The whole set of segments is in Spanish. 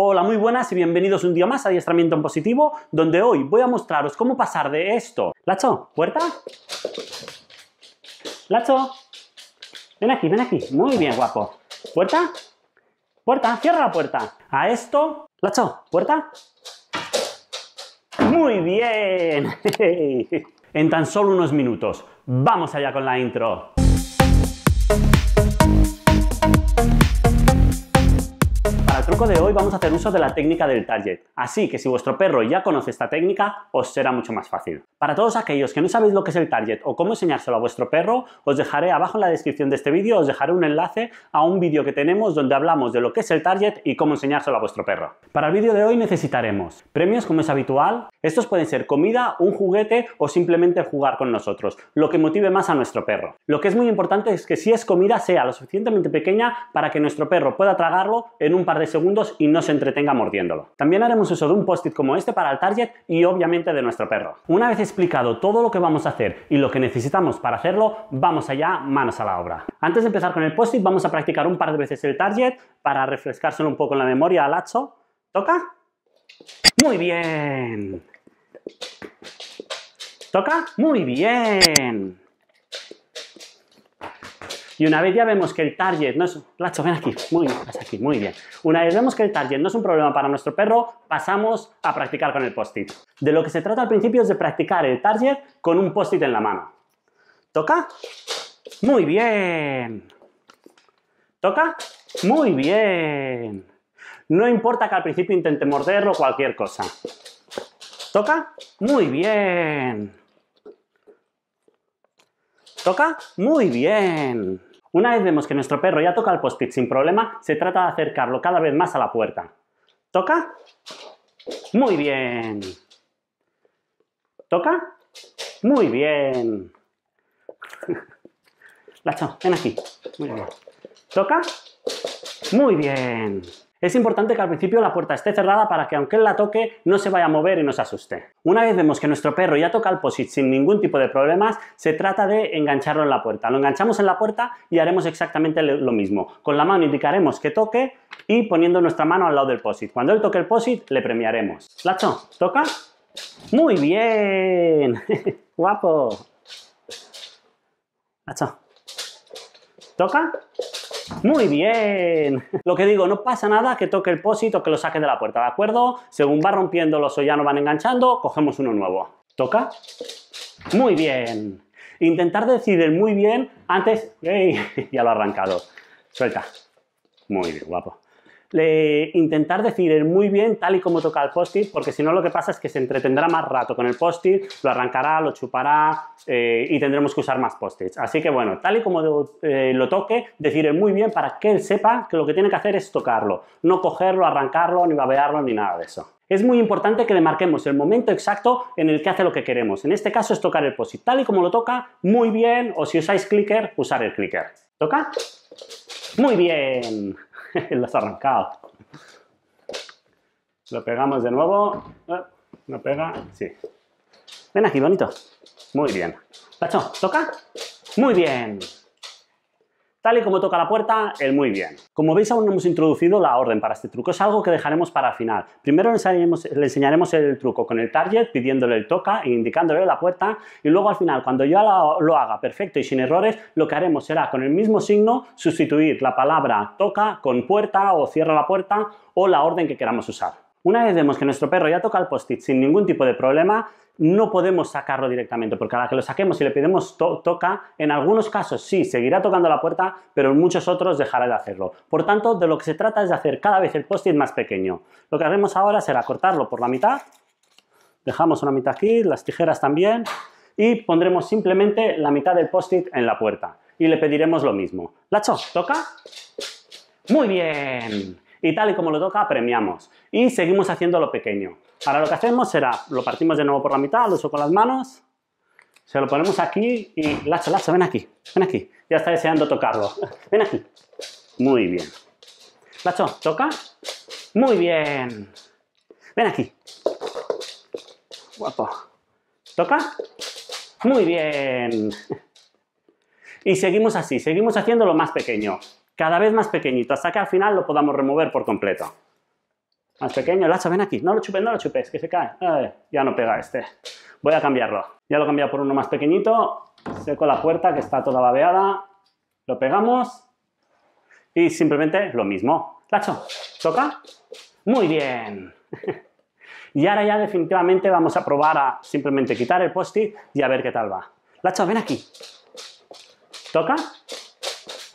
Hola, muy buenas y bienvenidos un día más a Adiestramiento en Positivo, donde hoy voy a mostraros cómo pasar de esto. Lacho, ¿puerta? Lacho, ven aquí, ven aquí. Muy bien, guapo. ¿Puerta? ¿Puerta? Cierra la puerta. A esto, Lacho, ¿puerta? Muy bien. en tan solo unos minutos. Vamos allá con la intro. truco de hoy vamos a hacer uso de la técnica del target, así que si vuestro perro ya conoce esta técnica, os será mucho más fácil. Para todos aquellos que no sabéis lo que es el target o cómo enseñárselo a vuestro perro, os dejaré abajo en la descripción de este vídeo, os dejaré un enlace a un vídeo que tenemos donde hablamos de lo que es el target y cómo enseñárselo a vuestro perro. Para el vídeo de hoy necesitaremos premios como es habitual, estos pueden ser comida, un juguete o simplemente jugar con nosotros, lo que motive más a nuestro perro. Lo que es muy importante es que si es comida sea lo suficientemente pequeña para que nuestro perro pueda tragarlo en un par de segundos y no se entretenga mordiéndolo. También haremos uso de un post-it como este para el target y obviamente de nuestro perro. Una vez explicado todo lo que vamos a hacer y lo que necesitamos para hacerlo, vamos allá, manos a la obra. Antes de empezar con el post-it, vamos a practicar un par de veces el target para refrescárselo un poco en la memoria al hacho. ¿Toca? Muy bien. ¿Toca? Muy bien. Y una vez ya vemos que el target no es... aquí, muy bien, aquí, muy bien. Una vez vemos que el target no es un problema para nuestro perro, pasamos a practicar con el post-it. De lo que se trata al principio es de practicar el target con un post-it en la mano. ¿Toca? Muy bien. ¿Toca? Muy bien. No importa que al principio intente morderlo o cualquier cosa. ¿Toca? Muy bien. ¿Toca? Muy bien. Una vez vemos que nuestro perro ya toca el post-it sin problema, se trata de acercarlo cada vez más a la puerta. ¿Toca? Muy bien. ¿Toca? Muy bien. Lacho, ven aquí. Muy bien. ¿Toca? Muy bien. Es importante que al principio la puerta esté cerrada para que aunque él la toque no se vaya a mover y nos asuste. Una vez vemos que nuestro perro ya toca el posit sin ningún tipo de problemas, se trata de engancharlo en la puerta. Lo enganchamos en la puerta y haremos exactamente lo mismo. Con la mano indicaremos que toque y poniendo nuestra mano al lado del posit. Cuando él toque el posit le premiaremos. Lacho, ¿toca? Muy bien. Guapo. Lacho. ¿Toca? Muy bien. Lo que digo, no pasa nada que toque el pósito, que lo saque de la puerta, ¿de acuerdo? Según va rompiendo los no van enganchando, cogemos uno nuevo. Toca. Muy bien. Intentar decir el muy bien antes... ¡Ey! ya lo ha arrancado. Suelta. Muy bien, guapo le, intentar decir muy bien tal y como toca el post-it, porque si no lo que pasa es que se entretendrá más rato con el post-it, lo arrancará, lo chupará eh, y tendremos que usar más post-its. Así que bueno, tal y como eh, lo, toque, decir muy bien para que él sepa que lo que tiene que hacer es tocarlo, no cogerlo, arrancarlo, ni babearlo, ni nada de eso. Es muy importante que le marquemos el momento exacto en el que hace lo que queremos. En este caso es tocar el post-it. Tal y como lo toca, muy bien, o si usáis clicker, usar el clicker. ¿Toca? Muy bien. los arrancados Lo pegamos de nuevo. No ah, pega. Sí. Ven aquí, bonito. Muy bien. Pacho, toca. Muy bien y como toca la puerta, el muy bien. Como veis, aún no hemos introducido la orden para este truco. Es algo que dejaremos para final. Primero le enseñaremos, le enseñaremos el truco con el target, pidiéndole el toca e indicándole la puerta. Y luego al final, cuando yo lo haga perfecto y sin errores, lo que haremos será con el mismo signo sustituir la palabra toca con puerta o cierra la puerta o la orden que queramos usar. Una vez vemos que nuestro perro ya toca el post-it sin ningún tipo de problema, no podemos sacarlo directamente, porque a la que lo saquemos y le pedimos toca, en algunos casos sí, seguirá tocando la puerta, pero en muchos otros dejará de hacerlo. Por tanto, de lo que se trata es de hacer cada vez el post-it más pequeño. Lo que haremos ahora será cortarlo por la mitad, dejamos una mitad aquí, las tijeras también, y pondremos simplemente la mitad del post-it en la puerta. Y le pediremos lo mismo. Lacho, ¿toca? ¡Muy bien! Y tal y como lo toca, premiamos y seguimos haciendo lo pequeño. Ahora lo que hacemos será, lo partimos de nuevo por la mitad, lo uso con las manos, se lo ponemos aquí y Lacho, Lacho, ven aquí, ven aquí. Ya está deseando tocarlo. Ven aquí. Muy bien. Lacho, toca. Muy bien. Ven aquí. Guapo. Toca. Muy bien. Y seguimos así, seguimos haciendo lo más pequeño, cada vez más pequeñito, hasta que al final lo podamos remover por completo. Más pequeño, Lacha, ven aquí. No lo chupes, no lo chupes, que se cae. Eh, ya no pega este. Voy a cambiarlo. Ya lo he cambiado por uno más pequeñito. Seco la puerta que está toda babeada. Lo pegamos. Y simplemente lo mismo. Lacho, toca. Muy bien. y ahora ya definitivamente vamos a probar a simplemente quitar el post-it y a ver qué tal va. Lacho, ven aquí. Toca.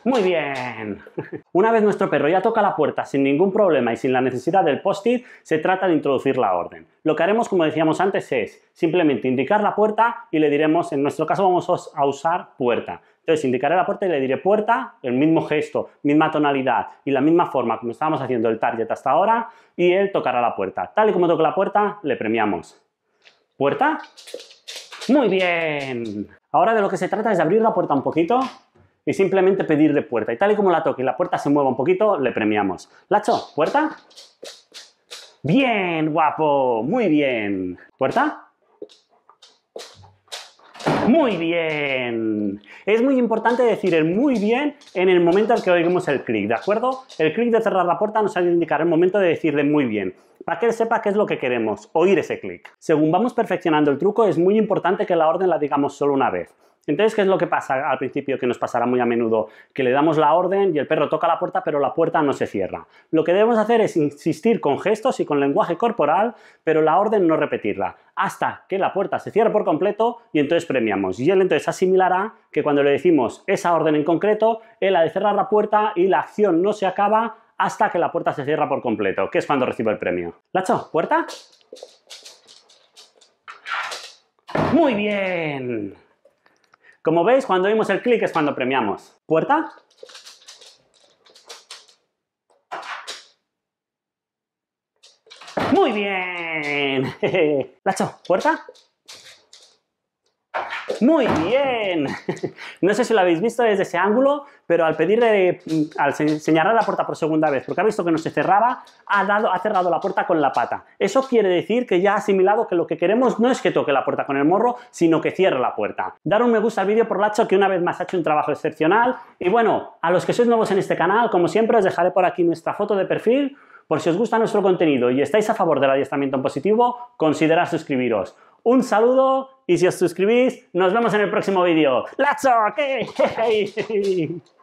Muy bien. Una vez nuestro perro ya toca la puerta sin ningún problema y sin la necesidad del post-it, se trata de introducir la orden. Lo que haremos, como decíamos antes, es simplemente indicar la puerta y le diremos, en nuestro caso vamos a usar puerta. Entonces indicaré la puerta y le diré puerta, el mismo gesto, misma tonalidad y la misma forma como estábamos haciendo el target hasta ahora y él tocará la puerta. Tal y como toca la puerta, le premiamos. ¿Puerta? Muy bien. Ahora de lo que se trata es de abrir la puerta un poquito y simplemente pedirle puerta. Y tal y como la toque y la puerta se mueva un poquito, le premiamos. Lacho, puerta. Bien, guapo, muy bien. Puerta. Muy bien. Es muy importante decir el muy bien en el momento en que oigamos el clic, ¿de acuerdo? El clic de cerrar la puerta nos indicar el momento de decirle muy bien para que él sepa qué es lo que queremos, oír ese clic. Según vamos perfeccionando el truco, es muy importante que la orden la digamos solo una vez. Entonces, ¿qué es lo que pasa al principio que nos pasará muy a menudo? Que le damos la orden y el perro toca la puerta, pero la puerta no se cierra. Lo que debemos hacer es insistir con gestos y con lenguaje corporal, pero la orden no repetirla, hasta que la puerta se cierre por completo y entonces premiamos. Y él entonces asimilará que cuando le decimos esa orden en concreto, él ha de cerrar la puerta y la acción no se acaba hasta que la puerta se cierra por completo, que es cuando recibe el premio. Lacho, ¿puerta? Muy bien. Como veis, cuando oímos el clic es cuando premiamos. Puerta. ¡Muy bien! Lacho, puerta. Muy bien. No sé si lo habéis visto desde ese ángulo, pero al pedirle, mm, al señalar la puerta por segunda vez, porque ha visto que no se cerraba, ha, dado, ha cerrado la puerta con la pata. Eso quiere decir que ya ha asimilado que lo que queremos no es que toque la puerta con el morro, sino que cierre la puerta. Dar un me gusta al vídeo por Lacho, que una vez más ha hecho un trabajo excepcional. Y bueno, a los que sois nuevos en este canal, como siempre, os dejaré por aquí nuestra foto de perfil. Por si os gusta nuestro contenido y estáis a favor del adiestramiento positivo, considerad suscribiros. Un saludo y si os suscribís, nos vemos en el próximo vídeo. ¡Let's